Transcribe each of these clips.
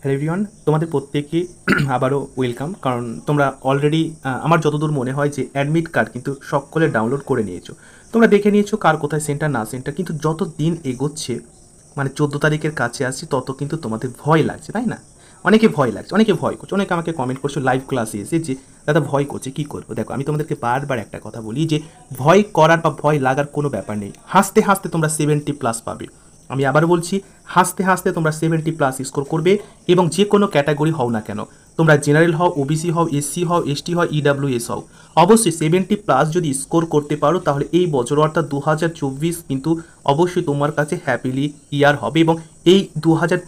hello everyone তোমাদের প্রত্যেককে আবারও ওয়েলকাম কারণ তোমরা অলরেডি আমার যতদূর মনে হয় যে অ্যাডমিট কার্ড কিন্তু সকলে ডাউনলোড করে নিয়েছো তোমরা দেখে নিয়েছো কার কোথায় সেন্টার না সেন্টার কিন্তু যত দিন এগোচ্ছে মানে চোদ্দো তারিখের কাছে আসছি তত কিন্তু তোমাদের ভয় লাগছে তাই না অনেকে ভয় লাগছে অনেকে ভয় করছে অনেকে আমাকে কমেন্ট করছো লাইভ ক্লাসে এসে যে দাদা ভয় করছে কী করবো দেখো আমি তোমাদেরকে বারবার একটা কথা বলি যে ভয় করার বা ভয় লাগার কোনো ব্যাপার নেই হাসতে হাসতে তোমরা সেভেন্টি প্লাস পাবে আমি আবার বলছি হাসতে হাসতে তোমরা সেভেন্টি প্লাস স্কোর করবে এবং যে কোনো ক্যাটাগরি হও না কেন তোমরা জেনারেল হও ওবিসি হও এসসি হও এসটি হও এস e হও অবশ্যই সেভেন্টি প্লাস যদি স্কোর করতে পারো তাহলে এই বছর অর্থাৎ দু কিন্তু অবশ্যই তোমার কাছে হ্যাপিলি ইয়ার হবে এবং এই দু হাজার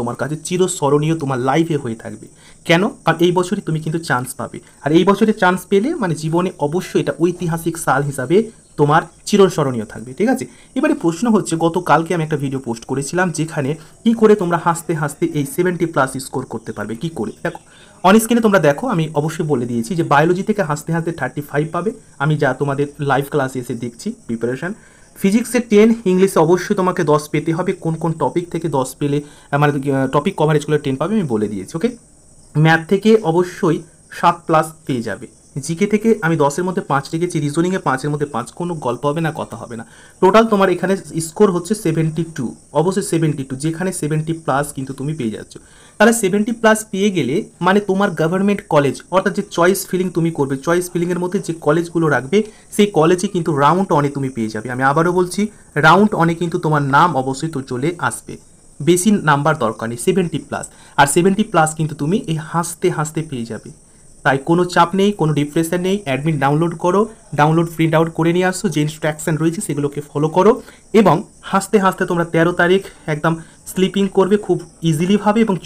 তোমার কাছে চিরস্মরণীয় তোমার লাইফে হয়ে থাকবে কেন কারণ এই বছরই তুমি কিন্তু চান্স পাবে আর এই বছরে চান্স পেলে মানে জীবনে অবশ্যই এটা ঐতিহাসিক সাল হিসাবে তোমার চিরস্মরণীয় থাকবে ঠিক আছে এবারে প্রশ্ন হচ্ছে গতকালকে আমি একটা ভিডিও পোস্ট করেছিলাম যেখানে কি করে তোমরা হাসতে হাসতে এই সেভেন্টি প্লাস স্কোর করতে পারবে কি করে দেখো অন স্ক্রিনে তোমরা দেখো আমি অবশ্যই বলে দিয়েছি যে বায়োলজি থেকে হাসতে হাসতে থার্টি ফাইভ পাবে আমি যা তোমাদের লাইভ ক্লাসে এসে দেখছি প্রিপারেশান ফিজিক্সে টেন ইংলিশে অবশ্যই তোমাকে দশ পেতে হবে কোন কোন টপিক থেকে দশ পেলে মানে টপিক কভারেজ করলে টেন পাবে আমি বলে দিয়েছি ওকে ম্যাথ থেকে অবশ্যই সাত প্লাস পেয়ে যাবে জিকে থেকে আমি দশের মধ্যে পাঁচ রেখেছি রিজনিংয়ে পাঁচের মধ্যে পাঁচ কোনো গল্প হবে না কথা হবে না টোটাল তোমার এখানে স্কোর হচ্ছে সেভেন্টি টু অবশ্যই সেভেন্টি টু যেখানে সেভেন্টি প্লাস কিন্তু তুমি পেয়ে যাচ্ছ তাহলে সেভেন্টি প্লাস পেয়ে গেলে মানে তোমার গভর্নমেন্ট কলেজ অর্থাৎ যে চয়েস ফিলিং তুমি করবে চয়েস ফিলিংয়ের মধ্যে যে কলেজগুলো রাখবে সেই কলেজে কিন্তু রাউন্ড অনে তুমি পেয়ে যাবে আমি আবারও বলছি রাউন্ড অনে কিন্তু তোমার নাম অবশ্যই তো চলে আসবে বেশি নাম্বার দরকার নেই সেভেন্টি প্লাস আর সেভেন্টি প্লাস কিন্তু তুমি এই হাসতে হাসতে পেয়ে যাবে তাই কোনো চাপ নেই কোনো ডিপ্রেশন নেই অ্যাডমিট ডাউনলোড করো ডাউনলোড প্রিন্ট আউট করে নিয়ে আসো যে ইনস্ট্রাকশান রয়েছে সেগুলোকে ফলো করো এবং হাসতে হাসতে তোমরা তেরো তারিখ একদম স্লিপিং করবে খুব ইজিলিভাবে এবং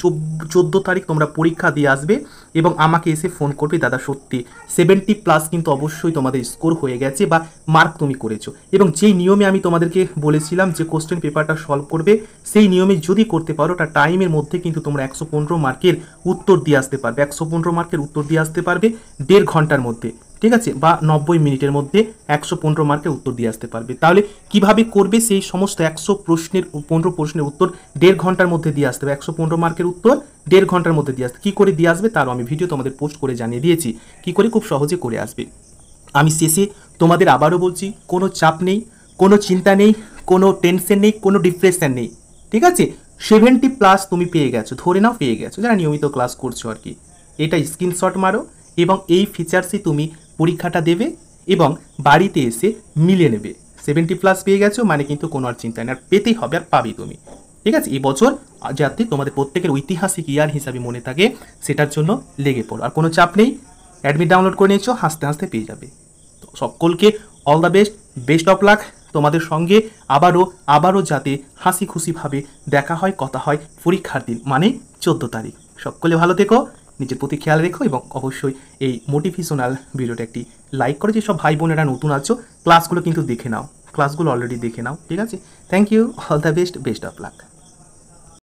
চোদ্দ তারিখ তোমরা পরীক্ষা দিয়ে আসবে এবং আমাকে এসে ফোন করবে দাদা সত্যি সেভেন্টি প্লাস কিন্তু অবশ্যই তোমাদের স্কোর হয়ে গেছে বা মার্ক তুমি করেছো এবং যেই নিয়মে আমি তোমাদেরকে বলেছিলাম যে কোশ্চেন পেপারটা সলভ করবে সেই নিয়মে যদি করতে পারো তার টাইমের মধ্যে কিন্তু তোমরা একশো পনেরো মার্কের উত্তর দিয়ে আসতে পারবে একশো পনেরো মার্কের উত্তর দিয়ে আসতে পারবে দেড় ঘন্টার মধ্যে ঠিক আছে বা নব্বই মিনিটের মধ্যে একশো পনেরো মার্কের উত্তর দিয়ে আসতে পারবে তাহলে কিভাবে করবে সেই সমস্ত একশো প্রশ্নের পনেরো প্রশ্নের উত্তর দেড় ঘন্টার মধ্যে দিয়ে আসতে হবে একশো পনেরো মার্কের উত্তর দেড় ঘন্টার মধ্যে দিয়ে আসতে কী করে দিয়ে আসবে তারও আমি ভিডিও তোমাদের পোস্ট করে জানিয়ে দিয়েছি কি করে খুব সহজে করে আসবে আমি শেষে তোমাদের আবারও বলছি কোনো চাপ নেই কোনো চিন্তা নেই কোনো টেনশন নেই কোনো ডিপ্রেশন নেই ঠিক আছে সেভেন্টি প্লাস তুমি পেয়ে গেছো ধরে নাও পেয়ে গেছো যারা নিয়মিত ক্লাস করছো আর কি এটা স্ক্রিনশট মারো এবং এই ফিচার্সই তুমি পরীক্ষাটা দেবে এবং বাড়িতে এসে মিলে নেবে সেভেন্টি প্লাস পেয়ে গেছো মানে কিন্তু কোনো আর চিন্তা নেই আর পেতেই হবে আর পাবে তুমি ঠিক আছে এবছর যাতে তোমাদের প্রত্যেকের ঐতিহাসিক ইয়ার হিসাবে মনে থাকে সেটার জন্য লেগে পড়ো আর কোনো চাপ নেই অ্যাডমিট ডাউনলোড করে নিয়েছো হাসতে হাসতে পেয়ে যাবে তো সকলকে all the best best of luck তোমাদের সঙ্গে আবারও আবারও যাতে হাসি খুশিভাবে দেখা হয় কথা হয় পরীক্ষার দিন মানে চোদ্দো তারিখ সকলে ভালো থেকো নিজের প্রতি খেয়াল রেখো এবং অবশ্যই এই মোটিভেশনাল ভিডিওটা একটি লাইক করো যেসব ভাই বোনেরা নতুন আছো ক্লাসগুলো কিন্তু দেখে নাও ক্লাসগুলো অলরেডি দেখে নাও ঠিক আছে thank you all the best best of lakh